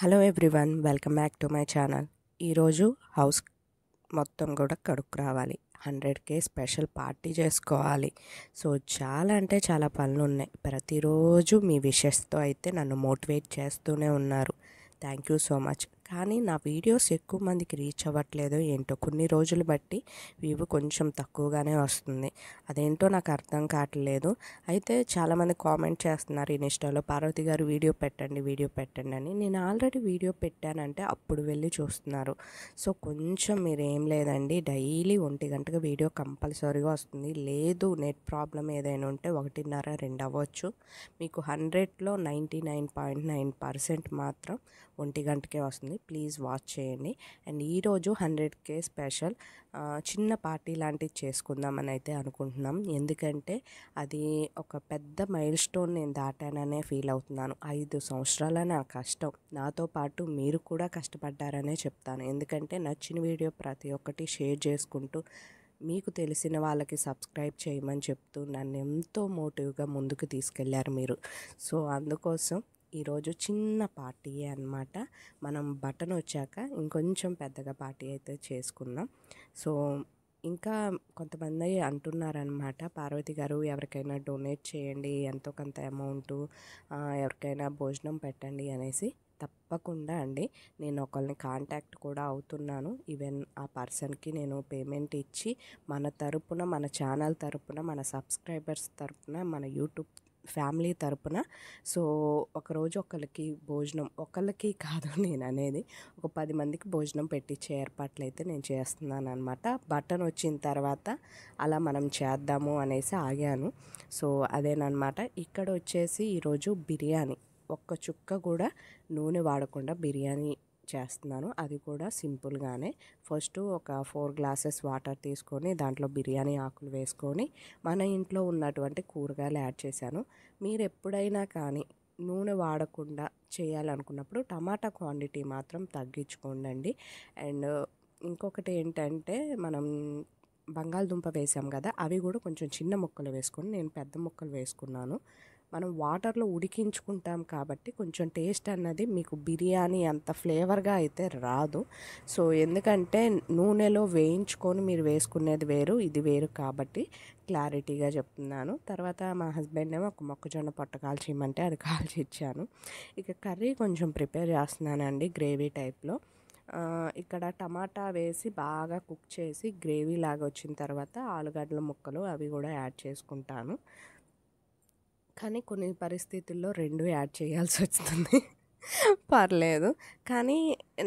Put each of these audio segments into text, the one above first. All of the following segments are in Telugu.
hello everyone welcome back to my channel ఈరోజు హౌస్ మొత్తం కూడా కడుక్కు రావాలి హండ్రెడ్ కే స్పెషల్ పార్టీ చేసుకోవాలి సో చాలా అంటే చాలా పనులు ఉన్నాయి ప్రతిరోజు మీ విషెస్తో అయితే నన్ను మోటివేట్ చేస్తూనే ఉన్నారు థ్యాంక్ యూ సో మచ్ కానీ నా వీడియోస్ ఎక్కువ మందికి రీచ్ అవ్వట్లేదు ఏంటో కొన్ని రోజులు బట్టి వ్యూ కొంచెం తక్కువగానే వస్తుంది అదేంటో నాకు అర్థం కావట్లేదు అయితే చాలామంది కామెంట్ చేస్తున్నారు ఇన్స్టాలో పార్వతి గారు వీడియో పెట్టండి వీడియో పెట్టండి అని నేను ఆల్రెడీ వీడియో పెట్టానంటే అప్పుడు వెళ్ళి చూస్తున్నారు సో కొంచెం మీరు ఏం లేదండి డైలీ ఒంటి గంటకు వీడియో కంపల్సరీగా వస్తుంది లేదు నెట్ ప్రాబ్లం ఏదైనా ఉంటే ఒకటిన్నర రెండు అవ్వచ్చు మీకు హండ్రెడ్లో ninety nine point nine percent మాత్రం ఒంటి గంటకే వస్తుంది ఉంటుంది ప్లీజ్ వాచ్ చేయండి అండ్ ఈరోజు హండ్రెడ్ కే స్పెషల్ చిన్న పార్టీ లాంటిది చేసుకుందామని అయితే అనుకుంటున్నాం ఎందుకంటే అది ఒక పెద్ద మైల్ స్టోన్ నేను దాటాననే ఫీల్ అవుతున్నాను ఐదు సంవత్సరాల నా కష్టం నాతో పాటు మీరు కూడా కష్టపడ్డారనే చెప్తాను ఎందుకంటే నచ్చిన వీడియో ప్రతి ఒక్కటి షేర్ చేసుకుంటూ మీకు తెలిసిన వాళ్ళకి సబ్స్క్రైబ్ చేయమని చెప్తూ నన్ను ఎంతో మోటివ్గా ముందుకు తీసుకెళ్లారు మీరు సో అందుకోసం ఈరోజు చిన్న పార్టీయే అనమాట మనం బటన్ వచ్చాక ఇంకొంచెం పెద్దగా పార్టీ అయితే చేసుకున్నాం సో ఇంకా కొంతమంది అంటున్నారనమాట పార్వతి గారు ఎవరికైనా డొనేట్ చేయండి ఎంతో కొంత అమౌంట్ ఎవరికైనా భోజనం పెట్టండి అనేసి తప్పకుండా అండి నేను ఒకరిని కాంటాక్ట్ కూడా అవుతున్నాను ఈవెన్ ఆ పర్సన్కి నేను పేమెంట్ ఇచ్చి మన తరపున మన ఛానల్ తరపున మన సబ్స్క్రైబర్స్ తరపున మన యూట్యూబ్ ఫ్యామిలీ తరపున సో ఒకరోజు ఒకరికి భోజనం ఒకళ్ళకి కాదు నేను అనేది ఒక పది మందికి భోజనం పెట్టించే ఏర్పాట్లు అయితే నేను చేస్తున్నాను అనమాట బటన్ వచ్చిన తర్వాత అలా మనం చేద్దాము అనేసి ఆగాను సో అదేనమాట ఇక్కడ వచ్చేసి ఈరోజు బిర్యానీ ఒక్క చుక్క కూడా నూనె వాడకుండా బిర్యానీ చేస్తున్నాను అది కూడా సింపుల్గానే ఫస్ట్ ఒక ఫోర్ గ్లాసెస్ వాటర్ తీసుకొని దాంట్లో బిర్యానీ ఆకులు వేసుకొని మన ఇంట్లో ఉన్నటువంటి కూరగాయలు యాడ్ చేశాను మీరు ఎప్పుడైనా కానీ నూనె వాడకుండా చేయాలనుకున్నప్పుడు టమాటా క్వాంటిటీ మాత్రం తగ్గించుకోండి అండ్ ఇంకొకటి ఏంటంటే మనం బంగాళదుంప వేసాం కదా అవి కూడా కొంచెం చిన్న ముక్కలు వేసుకొని నేను పెద్ద ముక్కలు వేసుకున్నాను మనం వాటర్లో ఉడికించుకుంటాం కాబట్టి కొంచెం టేస్ట్ అన్నది మీకు బిర్యానీ అంత ఫ్లేవర్గా అయితే రాదు సో ఎందుకంటే నూనెలో వేయించుకొని మీరు వేసుకునేది వేరు ఇది వేరు కాబట్టి క్లారిటీగా చెప్తున్నాను తర్వాత మా హస్బెండ్ ఏమో ఒక మొక్కజొన్న పొట్ట కాల్చిమంటే అది కాల్చి ఇచ్చాను ఇక కర్రీ కొంచెం ప్రిపేర్ చేస్తున్నానండి గ్రేవీ టైప్లో ఇక్కడ టమాటా వేసి బాగా కుక్ చేసి గ్రేవీ లాగా వచ్చిన తర్వాత ఆలుగడ్డల ముక్కలు అవి కూడా యాడ్ చేసుకుంటాను కానీ కొన్ని పరిస్థితుల్లో రెండు యాడ్ చేయాల్సి వస్తుంది పర్లేదు కానీ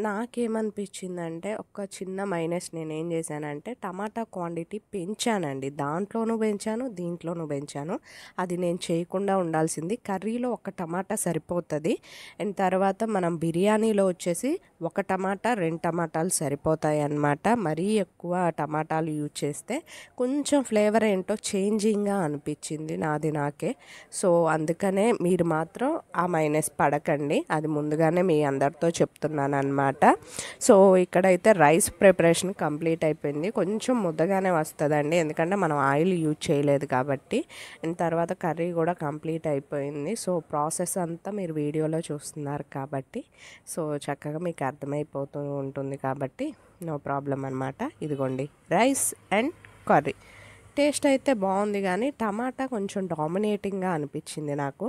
నాకేమనిపించిందంటే ఒక చిన్న మైనస్ నేనేం చేశానంటే టమాటా క్వాంటిటీ పెంచానండి దాంట్లోనూ పెంచాను దీంట్లోనూ పెంచాను అది నేను చేయకుండా ఉండాల్సింది కర్రీలో ఒక టమాటా సరిపోతుంది అండ్ తర్వాత మనం బిర్యానీలో వచ్చేసి ఒక టమాటా రెండు టమాటాలు సరిపోతాయి అన్నమాట మరీ ఎక్కువ టమాటాలు యూజ్ చేస్తే కొంచెం ఫ్లేవర్ ఏంటో చేంజింగ్గా అనిపించింది నాది నాకే సో అందుకనే మీరు మాత్రం ఆ మైనస్ పడకండి అది ముందుగానే మీ అందరితో చెప్తున్నాను అనమాట సో ఇక్కడైతే రైస్ ప్రిపరేషన్ కంప్లీట్ అయిపోయింది కొంచెం ముద్దగానే వస్తుందండి ఎందుకంటే మనం ఆయిల్ యూజ్ చేయలేదు కాబట్టి తర్వాత కర్రీ కూడా కంప్లీట్ అయిపోయింది సో ప్రాసెస్ అంతా మీరు వీడియోలో చూస్తున్నారు కాబట్టి సో చక్కగా మీకు అర్థమైపోతూ ఉంటుంది కాబట్టి నో ప్రాబ్లం అనమాట ఇదిగోండి రైస్ అండ్ కర్రీ టేస్ట్ అయితే బాగుంది కానీ టమాటా కొంచెం డామినేటింగ్గా అనిపించింది నాకు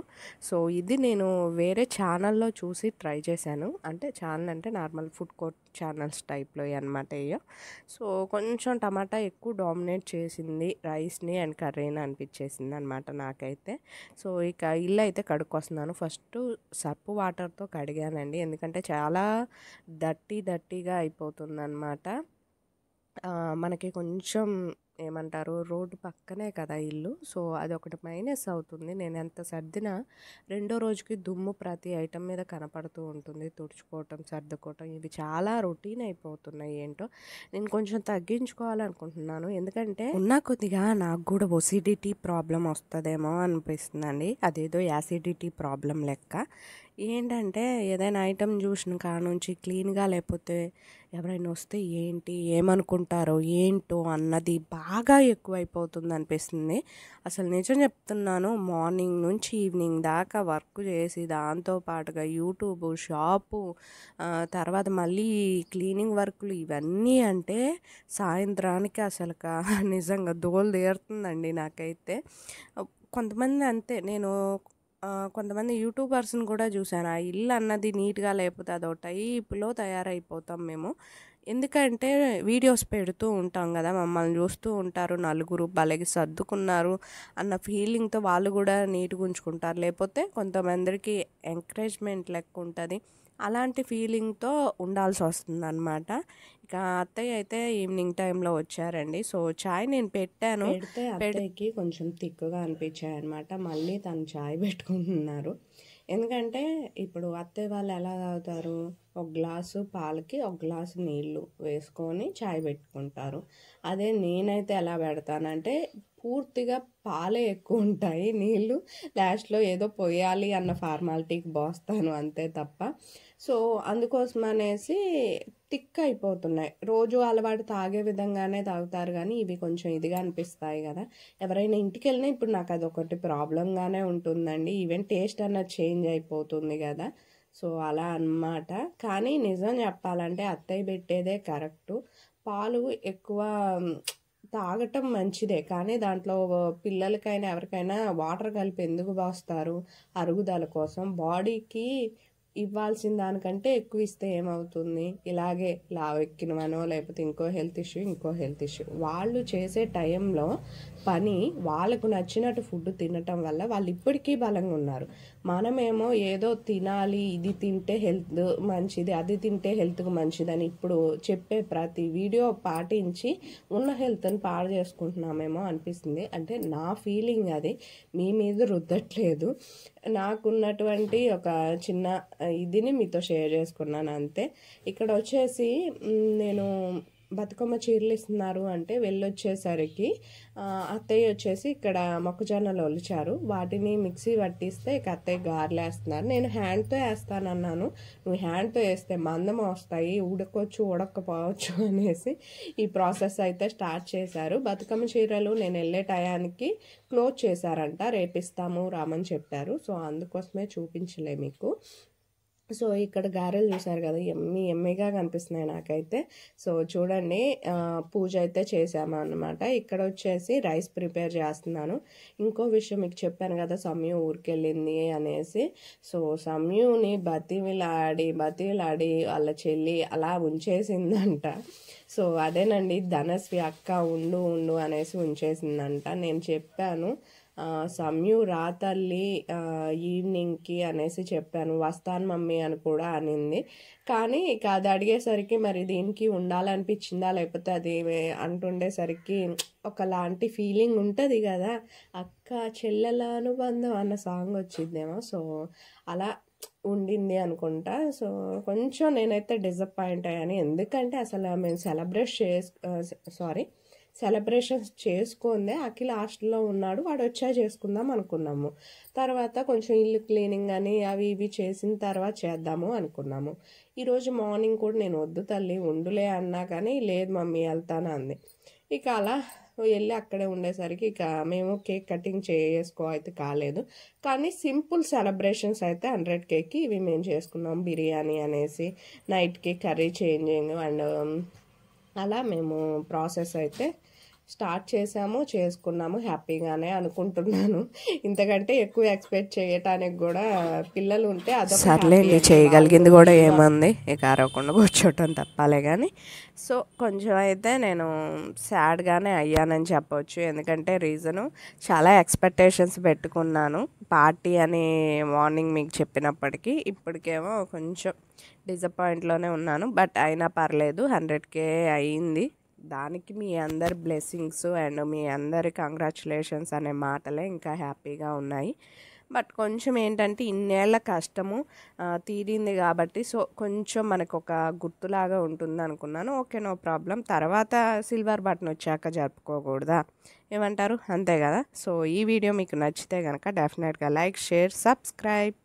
సో ఇది నేను వేరే ఛానల్లో చూసి ట్రై చేశాను అంటే ఛానల్ అంటే నార్మల్ ఫుడ్ కోర్ట్ ఛానల్స్ టైప్లో అనమాట ఇయ్య సో కొంచెం టమాటా ఎక్కువ డామినేట్ చేసింది రైస్ని అండ్ కర్రీని అనిపించేసింది అనమాట నాకైతే సో ఇక ఇల్లు అయితే కడుక్కొస్తున్నాను ఫస్ట్ సప్పు వాటర్తో కడిగానండి ఎందుకంటే చాలా దట్టి దట్టిగా అయిపోతుంది మనకి కొంచెం ఏమంటారు రోడ్డు పక్కనే కదా ఇల్లు సో అది ఒకటి మైనస్ అవుతుంది నేను ఎంత సర్దినా రెండో రోజుకి దుమ్ము ప్రతి ఐటెం మీద కనపడుతూ ఉంటుంది తుడుచుకోవటం సర్దుకోవటం ఇవి చాలా రొటీన్ అయిపోతున్నాయి ఏంటో నేను కొంచెం తగ్గించుకోవాలనుకుంటున్నాను ఎందుకంటే ఉన్న కొద్దిగా నాకు కూడా ఒసిడిటీ ప్రాబ్లం వస్తుందేమో అనిపిస్తుందండి అదేదో యాసిడిటీ ప్రాబ్లం లెక్క ఏంటంటే ఏదైనా ఐటెం చూసిన కాడ నుంచి క్లీన్గా లేకపోతే ఎవరైనా వస్తే ఏంటి ఏమనుకుంటారో ఏంటో అన్నది బాగా ఎక్కువైపోతుంది అనిపిస్తుంది అసలు నిజం చెప్తున్నాను మార్నింగ్ నుంచి ఈవినింగ్ దాకా వర్క్ చేసి దాంతోపాటుగా యూట్యూబ్ షాపు తర్వాత మళ్ళీ క్లీనింగ్ వర్క్లు ఇవన్నీ అంటే సాయంత్రానికి అసలు నిజంగా దోలు తీరుతుందండి నాకైతే కొంతమంది అంతే నేను కొంతమంది యూట్యూబర్స్ని కూడా చూశాను ఆ ఇల్లు అన్నది నీట్గా లేకపోతే అదో టైప్లో తయారైపోతాం మేము ఎందుకంటే వీడియోస్ పెడుతూ ఉంటాం కదా మమ్మల్ని చూస్తూ ఉంటారు నలుగురు బలగి సర్దుకున్నారు అన్న ఫీలింగ్తో వాళ్ళు కూడా నీట్గా ఉంచుకుంటారు లేకపోతే కొంతమందికి ఎంకరేజ్మెంట్ లెక్క ఉంటుంది అలాంటి ఫీలింగ్తో ఉండాల్సి వస్తుంది అనమాట ఇక అత్తయ్య అయితే ఈవినింగ్ టైంలో వచ్చారండి సో చాయ్ నేను పెట్టాను పెడితే అత్తయ్యకి కొంచెం తిక్కుగా అనిపించాయి అనమాట మళ్ళీ తను చాయ్ పెట్టుకుంటున్నారు ఎందుకంటే ఇప్పుడు అత్తయ్య వాళ్ళు ఎలా తాగుతారు ఒక గ్లాసు పాలకి ఒక గ్లాసు నీళ్లు వేసుకొని చాయ్ పెట్టుకుంటారు అదే నేనైతే ఎలా పెడతానంటే పూర్తిగా పాలే ఎక్కువ ఉంటాయి నీళ్ళు లాస్ట్లో ఏదో పోయాలి అన్న ఫార్మాలిటీకి పోస్తాను అంతే తప్ప సో అందుకోసం అనేసి థిక్ అయిపోతున్నాయి రోజు అలవాటు తాగే విధంగానే తాగుతారు కానీ ఇవి కొంచెం ఇదిగా అనిపిస్తాయి కదా ఎవరైనా ఇంటికి వెళ్ళినా ఇప్పుడు నాకు అది ఒకటి ప్రాబ్లంగానే ఉంటుందండి ఈవెన్ టేస్ట్ అన్నది చేంజ్ అయిపోతుంది కదా సో అలా అన్నమాట కానీ నిజం చెప్పాలంటే అత్తయ్య పెట్టేదే కరెక్టు పాలు ఎక్కువ తాగటం మంచిదే కానీ దాంట్లో పిల్లలకైనా ఎవరికైనా వాటర్ కలిపి ఎందుకు బాస్తారు అరుగుదల కోసం బాడీకి ఇవ్వాల్సిన దానికంటే ఎక్కువ ఇస్తే ఏమవుతుంది ఇలాగే లావెక్కినవనో లేకపోతే ఇంకో హెల్త్ ఇష్యూ ఇంకో హెల్త్ ఇష్యూ వాళ్ళు చేసే టైంలో పని వాళ్ళకు నచ్చినట్టు ఫుడ్ తినటం వల్ల వాళ్ళు ఇప్పటికీ బలంగా ఉన్నారు మనమేమో ఏదో తినాలి ఇది తింటే హెల్త్ మంచిది అది తింటే హెల్త్కి మంచిదని ఇప్పుడు చెప్పే ప్రతి వీడియో పాటించి ఉన్న హెల్త్ని పాడు చేసుకుంటున్నామేమో అనిపిస్తుంది అంటే నా ఫీలింగ్ అది మీ మీద రుద్దట్లేదు నాకున్నటువంటి ఒక చిన్న ఇదిని మీతో షేర్ చేసుకున్నాను అంతే ఇక్కడ వచ్చేసి నేను బతుకమ్మ చీరలు ఇస్తున్నారు అంటే వెళ్ళొచ్చేసరికి అత్తయ్య వచ్చేసి ఇక్కడ మొక్కజొన్నలు ఒలిచారు వాటిని మిక్సీ పట్టిస్తే ఇక అత్తయ్య గారెలు వేస్తున్నారు నేను హ్యాండ్తో వేస్తానన్నాను నువ్వు హ్యాండ్తో వేస్తే మందం వస్తాయి ఉడకొచ్చు ఉడకపోవచ్చు అనేసి ఈ ప్రాసెస్ అయితే స్టార్ట్ చేశారు బతుకమ్మ చీరలు నేను వెళ్ళే టయానికి క్లోజ్ చేశారంట రేపిస్తాము రామని చెప్పారు సో అందుకోసమే చూపించలే మీకు సో ఇక్కడ గారెలు చూసారు కదా ఎమ్మి ఎమ్మిగా కనిపిస్తున్నాయి నాకైతే సో చూడండి పూజ అయితే చేసాము అనమాట ఇక్కడ వచ్చేసి రైస్ ప్రిపేర్ చేస్తున్నాను ఇంకో విషయం మీకు చెప్పాను కదా సమయం ఊరికెళ్ళింది అనేసి సో సమయూని బతివిలాడి బతివిలాడి వాళ్ళ చెల్లి అలా ఉంచేసిందంట సో అదేనండి ధనస్వి అక్క ఉండు ఉండు అనేసి ఉంచేసిందంట నేను చెప్పాను సమ్యు రాతల్లి ఈవినింగ్కి అనేసి చెప్పాను వస్తాను మమ్మీ అని కూడా అనింది కానీ ఇక అది అడిగేసరికి మరి దీనికి ఉండాలనిపించిందా లేకపోతే అది అంటుండేసరికి ఒకలాంటి ఫీలింగ్ ఉంటుంది కదా అక్క చెల్లెల అనుబంధం అన్న సాంగ్ వచ్చిందేమో సో అలా ఉండింది అనుకుంటా సో కొంచెం నేనైతే డిసప్పాయింట్ అయ్యాను ఎందుకంటే అసలు మేము సెలబ్రేట్ చేసు సారీ సెలబ్రేషన్స్ చేసుకుందే అఖిల్ హాస్టల్లో ఉన్నాడు వాడు వచ్చా చేసుకుందాం అనుకున్నాము తర్వాత కొంచెం ఇల్లు క్లీనింగ్ అని అవి ఇవి చేసిన తర్వాత చేద్దాము అనుకున్నాము ఈరోజు మార్నింగ్ కూడా నేను వద్దు తల్లి ఉండులే అన్నా కానీ లేదు మమ్మీ వెళ్తాను అంది ఇక అలా వెళ్ళి అక్కడే ఉండేసరికి ఇక మేము కేక్ కటింగ్ చేసుకో అయితే కాలేదు కానీ సింపుల్ సెలబ్రేషన్స్ అయితే హండ్రెడ్ కేక్కి ఇవి మేము చేసుకున్నాం బిర్యానీ అనేసి నైట్కి కర్రీ చేంజింగ్ అండ్ అలా మేము ప్రాసెస్ అయితే స్టార్ట్ చేసాము చేసుకున్నాము హ్యాపీగానే అనుకుంటున్నాను ఇంతకంటే ఎక్కువ ఎక్స్పెక్ట్ చేయటానికి కూడా పిల్లలు ఉంటే అది సర్లేండి చేయగలిగింది కూడా ఏమంది ఇక అరవకుండా కూర్చోవటం తప్పాలే కానీ సో కొంచెం అయితే నేను సాడ్గానే అయ్యానని చెప్పవచ్చు ఎందుకంటే రీజను చాలా ఎక్స్పెక్టేషన్స్ పెట్టుకున్నాను పార్టీ అని మార్నింగ్ మీకు చెప్పినప్పటికీ ఇప్పటికేమో కొంచెం డిసప్పాయింట్లోనే ఉన్నాను బట్ అయినా పర్లేదు హండ్రెడ్కే అయ్యింది అయింది దానికి మీ అందరి బ్లెస్సింగ్స్ అండ్ మీ అందరి కంగ్రాచులేషన్స్ అనే మాటలే ఇంకా హ్యాపీగా ఉన్నాయి బట్ కొంచెం ఏంటంటే ఇన్నేళ్ల కష్టము తీరింది కాబట్టి సో కొంచెం మనకు ఒక గుర్తులాగా ఉంటుంది అనుకున్నాను ఓకే నో ప్రాబ్లం తర్వాత సిల్వర్ బటన్ వచ్చాక జరుపుకోకూడదా ఏమంటారు అంతే కదా సో ఈ వీడియో మీకు నచ్చితే కనుక డెఫినెట్గా లైక్ షేర్ సబ్స్క్రైబ్